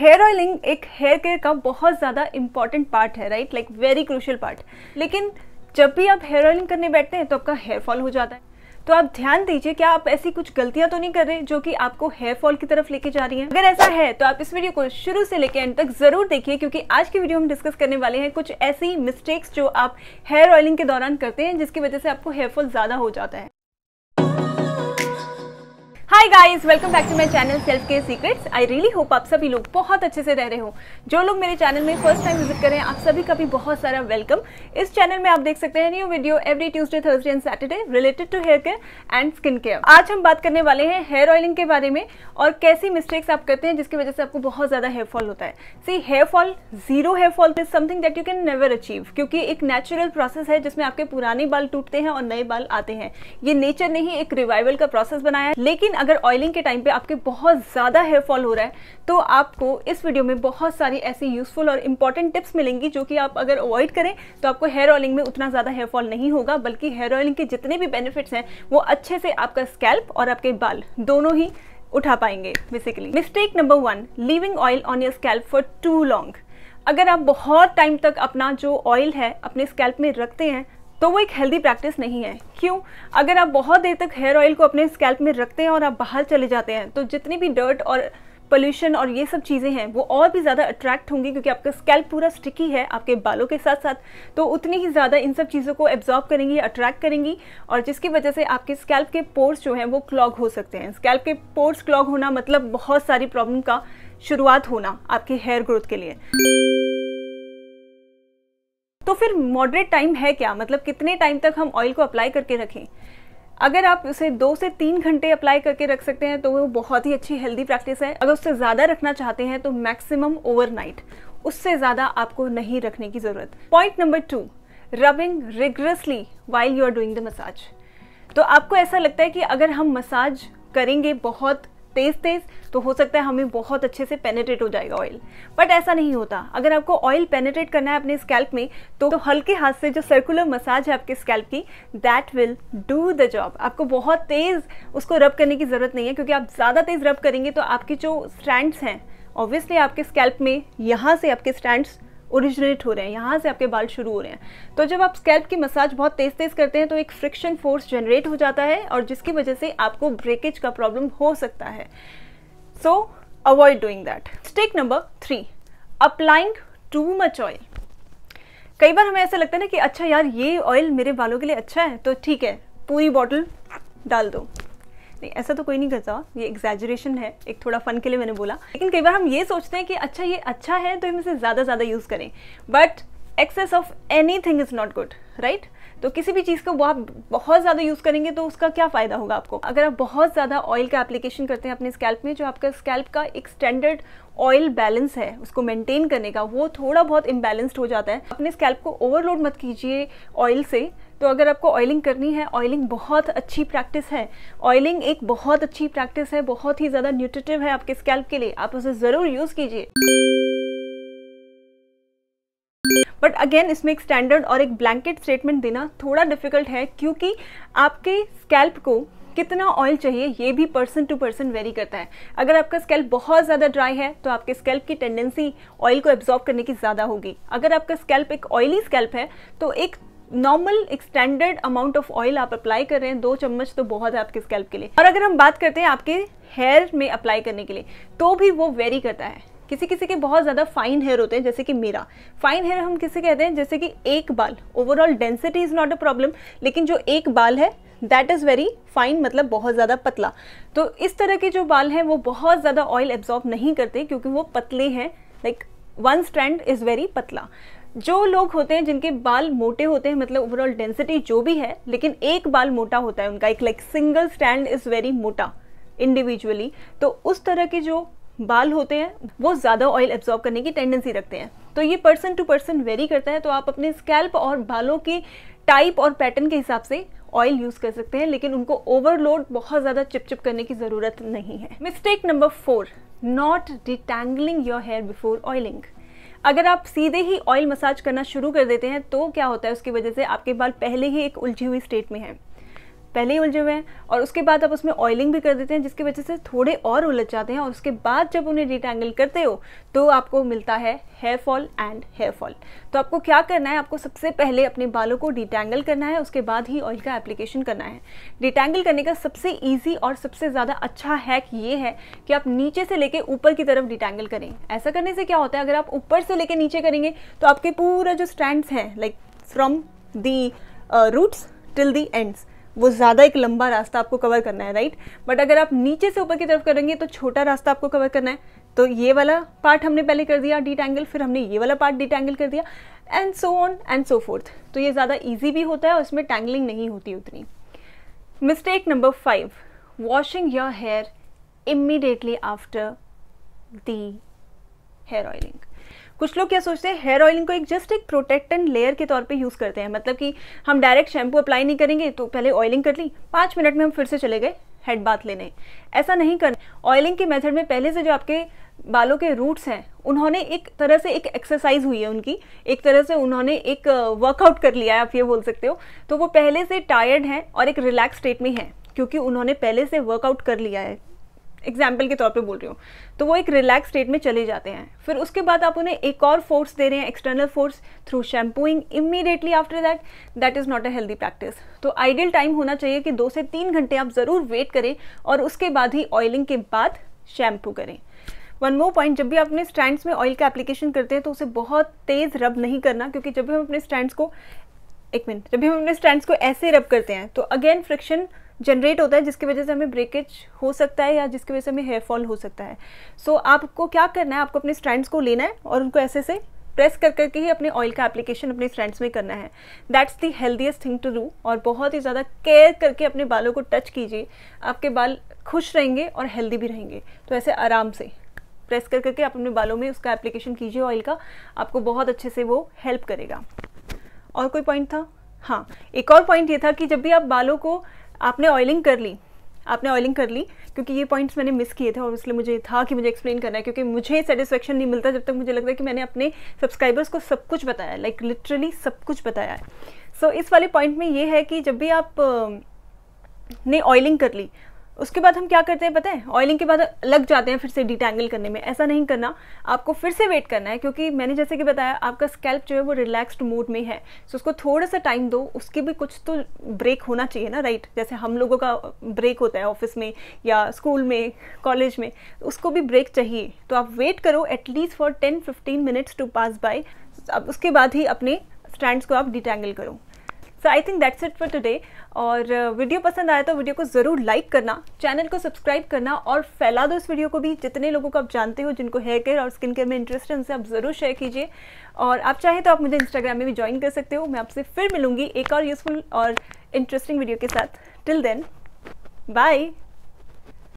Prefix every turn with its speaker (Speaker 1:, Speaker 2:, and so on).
Speaker 1: hair oiling एक hair care का बहुत ज़्यादा इंपॉर्टेंट पार्ट है right like very crucial part लेकिन जब भी आप हेयर ऑयलिंग करने बैठते हैं तो आपका हेयर फॉल हो जाता है तो आप ध्यान दीजिए क्या आप ऐसी कुछ गलतियां तो नहीं कर रहे जो कि आपको हेयर फॉल की तरफ लेके जा रही हैं अगर ऐसा है तो आप इस वीडियो को शुरू से लेके एंड तक जरूर देखिए क्योंकि आज की वीडियो हम डिस्कस करने वाले हैं कुछ ऐसी मिस्टेक्स जो आप हेयर ऑयलिंग के दौरान करते हैं जिसकी वजह से आपको हेयर फॉल ज्यादा हो जाता है hi guys welcome back to my channel self care secrets I really hope आप सभी लोग बहुत अच्छे से रह रहे हो जो लोग मेरे चैनल में फर्स्ट टाइम विजिट करें आप सभी का भी बहुत सारा वेलकम इस चैनल में आप देख सकते हैं new video every Tuesday Thursday and Saturday related to hair care and skin care आज हम बात करने वाले हैं हेयर ऑयलिंग के बारे में और कैसी मिस्टेक्स आप करते हैं जिसकी वजह से आपको बहुत ज़्यादा हेयर फॉल होता है see hair fall zero hair fall is something that you can never achieve क्योंकि एक नेचुरल प्रोसेस है जिसमें आपके पुराने बाल टूटते हैं और नए बाल आते हैं ये नेचर ने ही एक रिवाइवल का प्रोसेस बनाया है लेकिन अगर अगर ऑयलिंग के टाइम पे आपके बहुत ज़्यादा हेयर फॉल हो रहा है तो आपको इस वीडियो में बहुत सारी ऐसी यूज़फुल और इंपॉर्टेंट टिप्स मिलेंगी जो कि आप अगर अवॉइड करें तो आपको हेयर ऑयलिंग में उतना ज़्यादा हेयर फॉल नहीं होगा बल्कि हेयर ऑयलिंग के जितने भी बेनिफिट्स हैं वो अच्छे से आपका स्कैल्प और आपके बाल दोनों ही उठा पाएंगे basically mistake number one leaving oil on your scalp for too long अगर आप बहुत टाइम तक अपना जो ऑयल है अपने स्कैल्प में रखते हैं तो वो एक हेल्दी प्रैक्टिस नहीं है क्यों अगर आप बहुत देर तक हेयर ऑयल को अपने स्कैल्प में रखते हैं और आप बाहर चले जाते हैं तो जितनी भी डर्ट और पोल्यूशन और ये सब चीज़ें हैं वो और भी ज़्यादा अट्रैक्ट होंगी क्योंकि आपका स्कैल्प पूरा स्टिकी है आपके बालों के साथ साथ तो उतनी ही ज़्यादा इन सब चीज़ों को एब्जॉर्ब करेंगी अट्रैक्ट करेंगी और जिसकी वजह से आपके स्कैल्प के पोर्स जो हैं वो क्लॉग हो सकते हैं स्कैल्प के पोर्स क्लॉग होना मतलब बहुत सारी प्रॉब्लम का शुरुआत होना आपके हेयर ग्रोथ के लिए तो फिर मॉडरेट टाइम है क्या मतलब कितने टाइम तक हम ऑयल को अप्लाई करके रखें अगर आप उसे दो से तीन घंटे अप्लाई करके रख सकते हैं तो वो बहुत ही अच्छी हेल्दी प्रैक्टिस है अगर उससे ज़्यादा रखना चाहते हैं तो मैक्सिमम ओवरनाइट उससे ज़्यादा आपको नहीं रखने की ज़रूरत point number two rubbing rigorously while you are doing the massage तो आपको ऐसा लगता है कि अगर हम मसाज करेंगे बहुत तेज़ तेज़ तो हो सकता है हमें बहुत अच्छे से पेनेट्रेट हो जाएगा ऑयल बट ऐसा नहीं होता अगर आपको ऑयल पेनेट्रेट करना है अपने स्कैल्प में तो, तो हल्के हाथ से जो सर्कुलर मसाज है आपके स्कैल्प की that will do the job आपको बहुत तेज़ उसको रब करने की ज़रूरत नहीं है क्योंकि आप ज़्यादा तेज़ रब करेंगे तो आपके जो स्ट्रैंड्स हैं ऑब्वियसली आपके स्कैल्प में यहाँ से आपके स्टैंड्स ओरिजिनेट हो रहे हैं यहाँ से आपके बाल शुरू हो रहे हैं तो जब आप स्कैल्प की मसाज बहुत तेज़ तेज़ करते हैं तो एक फ्रिक्शन फोर्स जनरेट हो जाता है और जिसकी वजह से आपको ब्रेकेज का प्रॉब्लम हो सकता है so avoid doing that stake number three applying too much oil कई बार हमें ऐसा लगता है ना कि अच्छा यार ये ऑयल मेरे बालों के लिए अच्छा है तो ठीक है पूरी बॉटल डाल दो नहीं ऐसा तो कोई नहीं करता ये एग्जेजरेशन है एक थोड़ा फन के लिए मैंने बोला लेकिन कई बार हम ये सोचते हैं कि अच्छा ये अच्छा है तो हम इसे ज़्यादा ज़्यादा यूज़ करें but excess of anything is not good right तो किसी भी चीज़ को वो आप बहुत ज़्यादा यूज़ करेंगे तो उसका क्या फ़ायदा होगा आपको अगर आप बहुत ज़्यादा ऑयल का एप्लीकेशन करते हैं अपने स्कैल्प में जो आपका स्कैल्प का एक स्टैंडर्ड ऑयल बैलेंस है उसको मेंटेन करने का वो थोड़ा बहुत इम्बेलेंस्ड हो जाता है अपने स्कैल्प को ओवरलोड मत कीजिए ऑयल से तो अगर आपको ऑयलिंग करनी है ऑयलिंग बहुत अच्छी प्रैक्टिस है ऑयलिंग एक बहुत अच्छी प्रैक्टिस है बहुत ही ज़्यादा न्यूट्रिटिव है आपके स्कैल्प के लिए आप उसे ज़रूर यूज़ कीजिए बट अगेन इसमें एक स्टैंडर्ड और एक ब्लैंकेट स्टेटमेंट देना थोड़ा डिफिकल्ट है क्योंकि आपके स्कैल्प को कितना ऑयल चाहिए ये भी पर्सन टू पर्सन वेरी करता है अगर आपका स्कैल्प बहुत ज़्यादा ड्राई है तो आपके स्कैल्प की टेंडेंसी ऑयल को एब्जॉर्ब करने की ज़्यादा होगी अगर आपका स्कैल्प एक ऑयली स्कैल्प है तो एक नॉर्मल एक स्टैंडर्ड अमाउंट ऑफ ऑयल आप अप्लाई कर रहे हैं दो चम्मच तो बहुत है आपके स्कैल्प के लिए और अगर हम बात करते हैं आपके हेयर में अप्लाई करने के लिए तो भी वो वेरी करता है किसी किसी के बहुत ज़्यादा फाइन हेयर होते हैं जैसे कि मेरा फाइन हेयर हम किसे कहते हैं जैसे कि एक बाल overall density is not a problem लेकिन जो एक बाल है दैट इज़ वेरी फाइन मतलब बहुत ज़्यादा पतला तो इस तरह के जो बाल हैं वो बहुत ज़्यादा ऑयल एब्जॉर्ब नहीं करते क्योंकि वो पतले हैं like one strand is very पतला जो लोग होते हैं जिनके बाल मोटे होते हैं मतलब ओवरऑल डेंसिटी जो भी है लेकिन एक बाल मोटा होता है उनका एक like single stand is very मोटा इंडिविजुअली तो उस तरह के जो बाल होते हैं वो ज़्यादा ऑयल एब्जॉर्ब करने की टेंडेंसी रखते हैं तो ये पर्सन टू पर्सन वेरी करता है तो आप अपने स्कैल्प और बालों के टाइप और पैटर्न के हिसाब से ऑयल यूज़ कर सकते हैं लेकिन उनको ओवरलोड बहुत ज़्यादा चिपचिप करने की ज़रूरत नहीं है mistake number four not detangling your hair before oiling अगर आप सीधे ही ऑयल मसाज करना शुरू कर देते हैं तो क्या होता है उसकी वजह से आपके बाल पहले ही एक उलझी हुई स्टेट में है पहले ही उलझे हुए हैं और उसके बाद आप उसमें ऑयलिंग भी कर देते हैं जिसकी वजह से थोड़े और उलझ जाते हैं और उसके बाद जब उन्हें रिटेंगल करते हो तो आपको मिलता है hair fall and hair fall तो आपको क्या करना है आपको सबसे पहले अपने बालों को डिटैंगल करना है उसके बाद ही ऑयल का एप्लीकेशन करना है डिटैंगल करने का सबसे ईजी और सबसे ज़्यादा अच्छा हैक ये है कि आप नीचे से लेके ऊपर की तरफ डिटैंगल करें ऐसा करने से क्या होता है अगर आप ऊपर से लेके नीचे करेंगे तो आपके पूरा जो स्टैंड्स हैं like from the roots till the ends वो ज़्यादा एक लंबा रास्ता आपको कवर करना है राइट बट अगर आप नीचे से ऊपर की तरफ करेंगे तो छोटा रास्ता आपको कवर करना है तो ये वाला पार्ट हमने पहले कर दिया डी टैंगल फिर हमने ये वाला पार्ट डी टैंगल कर दिया and so on and so forth तो ये ज़्यादा ईजी भी होता है और इसमें टैंगलिंग नहीं होती उतनी mistake number five washing your hair immediately after the hair oiling कुछ लोग क्या सोचते हैं हेयर ऑयलिंग को एक जस्ट एक प्रोटेक्टेंट लेयर के तौर पे यूज़ करते हैं मतलब कि हम डायरेक्ट शैम्पू अप्लाई नहीं करेंगे तो पहले ऑयलिंग कर ली पाँच मिनट में हम फिर से चले गए हेड बाथ लेने ऐसा नहीं कर ऑयलिंग के मेथड में पहले से जो आपके बालों के रूट्स हैं उन्होंने एक तरह से एक एक्सरसाइज हुई है उनकी एक तरह से उन्होंने एक वर्कआउट कर लिया है आप ये बोल सकते हो तो वो पहले से टायर्ड हैं और एक रिलैक्स स्टेट में हैं क्योंकि उन्होंने पहले से वर्कआउट कर लिया है एग्जाम्पल के तौर पे बोल रही हूँ तो वो एक रिलैक्स स्टेट में चले जाते हैं फिर उसके बाद आप उन्हें एक और फोर्स दे रहे हैं external force through shampooing immediately after that that is not a healthy practice तो आइडियल टाइम होना चाहिए कि दो से तीन घंटे आप ज़रूर वेट करें और उसके बाद ही ऑयलिंग के बाद शैम्पू करें वन मोर पॉइंट जब भी आप अपने स्टैंड्स में ऑयल का एप्लीकेशन करते हैं तो उसे बहुत तेज़ रब नहीं करना क्योंकि जब भी हम अपने स्टैंड्स को एक मिनट जब भी हम अपने स्टैंड्स को ऐसे रब करते हैं तो अगेन फ्रिक्शन जनरेट होता है जिसकी वजह से हमें ब्रेकेज हो सकता है या जिसकी वजह से हमें हेयर फॉल हो सकता है सो so, आपको क्या करना है आपको अपने स्टैंड्स को लेना है और उनको ऐसे से प्रेस कर करके ही अपने ऑयल का एप्लीकेशन अपने स्टैंड्स में करना है that's the healthiest thing to do और बहुत ही ज़्यादा केयर करके अपने बालों को टच कीजिए आपके बाल खुश रहेंगे और हेल्दी भी रहेंगे तो ऐसे आराम से प्रेस कर करके आप अपने बालों में उसका एप्लीकेशन कीजिए ऑयल का आपको बहुत अच्छे से वो हेल्प करेगा और कोई पॉइंट था हाँ एक और पॉइंट ये था कि जब भी आप बालों को आपने ऑयलिंग कर ली आपने ऑयलिंग कर ली क्योंकि ये पॉइंट्स मैंने मिस किए थे और इसलिए मुझे था कि मुझे एक्सप्लेन करना है क्योंकि मुझे सेटिस्फेक्शन नहीं मिलता जब तक मुझे लगता है कि मैंने अपने सब्सक्राइबर्स को सब कुछ बताया लाइक like, लिटरली सब कुछ बताया है सो so, इस वाले पॉइंट में ये है कि जब भी आप ने ऑयलिंग कर ली उसके बाद हम क्या करते हैं पता है ऑयलिंग के बाद लग जाते हैं फिर से डिटैंगल करने में ऐसा नहीं करना आपको फिर से वेट करना है क्योंकि मैंने जैसे कि बताया आपका स्कैल्प जो है वो रिलैक्स्ड मूड में है सो उसको थोड़ा सा टाइम दो उसके भी कुछ तो ब्रेक होना चाहिए ना राइट जैसे हम लोगों का ब्रेक होता है ऑफिस में या स्कूल में कॉलेज में उसको भी ब्रेक चाहिए तो आप वेट करो at least for ten fifteen minutes to pass by अब उसके बाद ही अपने स्टैंड्स को आप डिटैंगल करो so I think that's it for today और वीडियो uh, पसंद आया तो वीडियो को ज़रूर लाइक करना चैनल को सब्सक्राइब करना और फैला दो इस वीडियो को भी जितने लोगों को आप जानते हो जिनको हेयर केयर और स्किन केयर में इंटरेस्ट है उनसे आप ज़रूर शेयर कीजिए और आप चाहें तो आप मुझे इंस्टाग्राम में भी ज्वाइन कर सकते हो मैं आपसे फिर मिलूंगी एक और यूज़फुल और इंटरेस्टिंग वीडियो के साथ टिल देन बाय